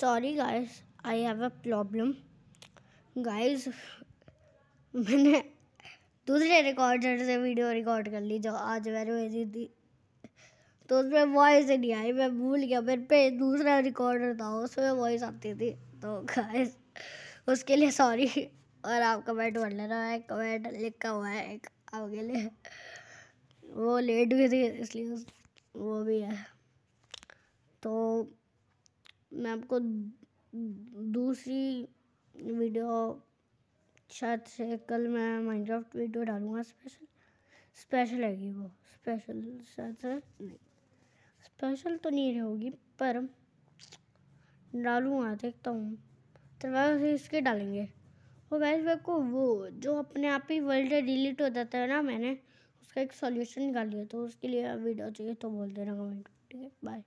sorry guys I have a problem guys मैंने दूसरे recorder से वीडियो रिकॉर्ड कर ली जो आज मैंने भेजी थी तो उसमें वॉइस नहीं आई मैं भूल गया मेरे पे दूसरा रिकॉर्डर था उसमें वॉइस आती थी तो गाइस उसके लिए सॉरी और आप कमेंट ले रहा है कमेंट लिखा हुआ है एक आपके लिए वो लेट भी थी इसलिए वो भी है मैं आपको दूसरी वीडियो शायद से कल मैं माइनक्राफ्ट वीडियो डालूँगा स्पेशल स्पेशल है वो स्पेशल शायद से नहीं स्पेशल तो नहीं होगी पर डालूँगा देखता हूँ तरवाज से इसके डालेंगे और वैसे मेरे को वो जो अपने आप ही वर्ल्ड डिलीट हो जाता है ना मैंने उसका एक सॉल्यूशन निकाल लिया तो उसके लिए वीडियो चाहिए तो बोल देना कमेंट ठीक है बाय